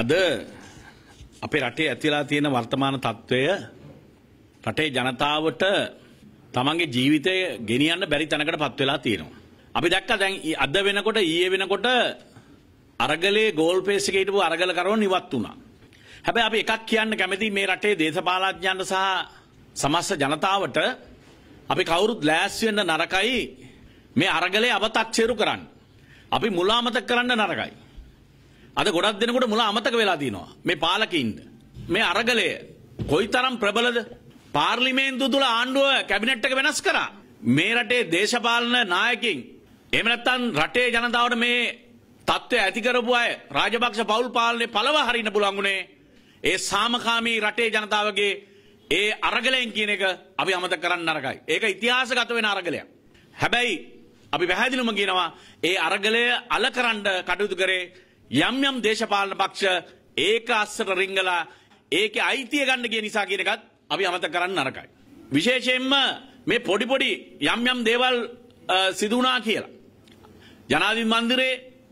අද අපේ රටේ ඇතිලා තියෙන වර්තමාන තත්ත්වය රටේ ජනතාවට තමන්ගේ ජීවිතය ගෙනියන්න බැරි තැනකට පත් වෙලා තියෙනවා. අපි දැක්කා දැන් අද වෙනකොට ඊයේ වෙනකොට අරගලේ ගෝල් පේස් එකේ හිටපු අරගල කරවන ඉවත් වුණා. හැබැයි අපි එකක් කියන්න කැමති මේ රටේ දේශපාලඥයන්ට සහ සමස්ත ජනතාවට අපි කවුරුත් ලෑස්ති වෙන්න නරකයි මේ අරගලේ අවතක්සේරු කරන්න. අපි මුලාමතක කරන්න නරකයි. අද ගොඩක් දෙනකොට මුල අමතක වෙලා තියෙනවා. මේ පාලකින්ද. මේ අරගලය කොයිතරම් ප්‍රබලද? පාර්ලිමේන්තුව තුල ආණ්ඩුව කැබිනට් එක වෙනස් කරා. මේ රටේ දේශපාලන නායකින් එහෙම නැත්නම් රටේ ජනතාවට මේ තත්ත්වය ඇති කරපු අය රාජපක්ෂ පවුල් පාලනේ පළව හරින්න පුළුවන් උනේ ඒ සාමකාමී රටේ ජනතාවගේ ඒ අරගලයෙන් කියන එක අපි අමතක කරන්න නරකයි. ඒක ඉතිහාසගත වෙන අරගලයක්. හැබැයි අපි පැහැදිලිවම කියනවා ඒ අරගලය අලකරන්න කටයුතු කරේ යම් යම් දේශපාලන පක්ෂ ඒක අස්සට රිංගලා ඒකේ අයිතිය ගන්න ගිය නිසා කියන එකත් අපි අමතක කරන්න නරකයි. විශේෂයෙන්ම මේ පොඩි පොඩි යම් යම් දේවල් සිදු වුණා කියලා. ජනාධිපති මන්දිරේ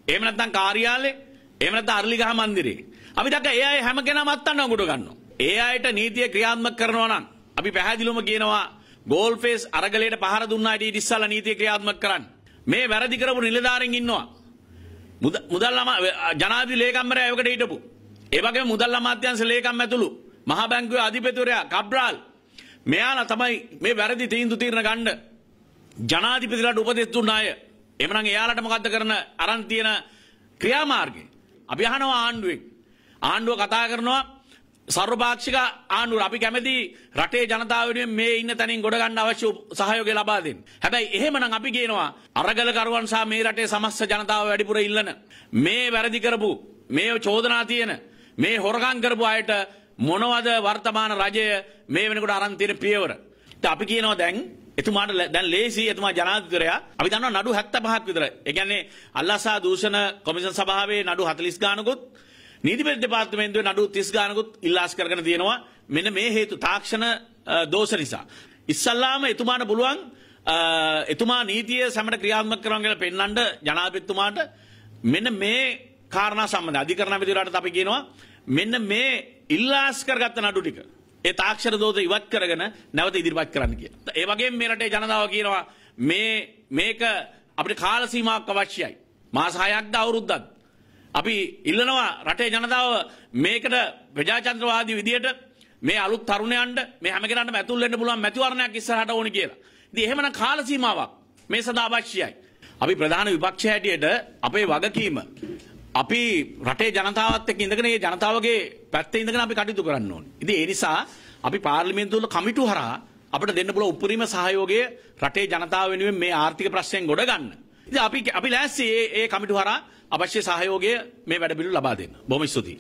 එහෙම නැත්නම් කාර්යාලේ එහෙම නැත්නම් අරලිගහ මන්දිරේ අපි දැක්ක ඒ අය හැම කෙනාම අත්තන්න උගුට ගන්නවා. ඒ අයට නීතිය ක්‍රියාත්මක කරනවා නම් අපි පැහැදිලිවම කියනවා ගෝල්ෆේස් අරගලයට පහර දුන්නාට ඊට ඉස්සෙල්ලා නීතිය ක්‍රියාත්මක කරන්න. මේ වැරදි කරපු නිලධාරීන් ඉන්නවා. මුදල් ජනාති ලේකම්මර ඇයකට හිටපු. ඒවගේ මුදල් අමාත්‍යන්ස ලේකම් ඇතුළු මහා බැංකුව අධිපතුරයා කබ්්‍රාල් මෙයාල තමයි මේ වැරදි තීන්දු තීරණ ගණ්ඩ ජනාධිපතිලට උපදෙස්තුන් අය එමන එයාලට මොකක්ද කරන අරන්තියන ක්‍රියාමාර්ගය. අපි අහනවා ආණ්ඩුවෙන් ආණ්ඩුව කතා කරනවා සර්වපාක්ෂික ආණ්ඩුව අපි කැමති රටේ ජනතාව වෙනුවෙන් මේ ඉන්න තැනින් ගොඩ ගන්න අවශ්‍ය සහයෝගය ලබා දෙන්න. හැබැයි එහෙමනම් අපි කියනවා අරගලකරුවන් සහ මේ රටේ සමස්ත ජනතාව වැඩිපුර ඉල්ලන මේ වැරදි කරපු මේ චෝදනා තියෙන මේ හොරකම් කරපු අයට මොනවද වර්තමාන රජය මේ වෙනකොට අරන් තියෙන පියවර. ඉතින් අපි කියනවා දැන් එතුමාට දැන් ලේසි එතුමා ජනාධිපතිවරයා අපි දන්නවා නඩු 75ක් විතර. ඒ කියන්නේ අල්ලාසා දූෂණ කොමිෂන් සභාවේ නඩු 40 ගානකුත් නීතිපති දෙපාර්තමේන්තුවේ නඩු 30 ගානකුත් ඉල්ලාස් කරගෙන තියෙනවා මෙන්න මේ හේතු තාක්ෂණ දෝෂ නිසා. ඉස්සල්ලාම එතුමාට පුළුවන් එතුමා නීතිය සමට ක්‍රියාත්මක කරනවා කියලා පෙන්වන්න ජනාධිපතිතුමාට මෙන්න මේ කාරණා සම්බන්ධ අධිකරණ විදුරාට අපි කියනවා මෙන්න මේ ඉල්ලාස් කරගත්ත නඩු ටික ඒ තාක්ෂණ දෝෂ ඉවත් කරගෙන නැවත ඉදිරිපත් කරන්න කියලා. ඒ වගේම මේ රටේ ජනතාව කියනවා මේ මේක අපිට කාල සීමාවක් අවශ්‍යයි. මාස 6ක්ද අවුරුද්දක්ද අපි ඉල්ලනවා රටේ ජනතාව මේකට ප්‍රජාතන්ත්‍රවාදී විදියට මේ අලුත් තරුණයන්ට මේ හැම කෙනාටම ඇතුල් වෙන්න පුළුවන් මැතිවරණයක් ඉස්සරහට ඕනි කියලා. ඉතින් එහෙමනම් කාල සීමාවක් මේ සඳහා අවශ්‍යයි. අපි ප්‍රධාන විපක්ෂය හැටියට අපේ වගකීම අපි රටේ ජනතාවත් එක්ක ඉඳගෙන මේ ජනතාවගේ පැත්තේ ඉඳගෙන අපි කටයුතු කරන්න ඕනේ. ඉතින් ඒ නිසා අපි පාර්ලිමේන්තු වල කමිටු හරහා අපිට දෙන්න පුළුවන් උපරිම සහයෝගය රටේ ජනතාව වෙනුවෙන් මේ ආර්ථික ප්‍රශ්නයෙන් ගොඩ ගන්න. අපි අපි ලෑස්සේ ඒ කමිටු හරහා අවශ්‍ය සහයෝගය මේ වැඩ පිළිවෙල ලබා දෙන්න. බොහොම ස්තුතියි.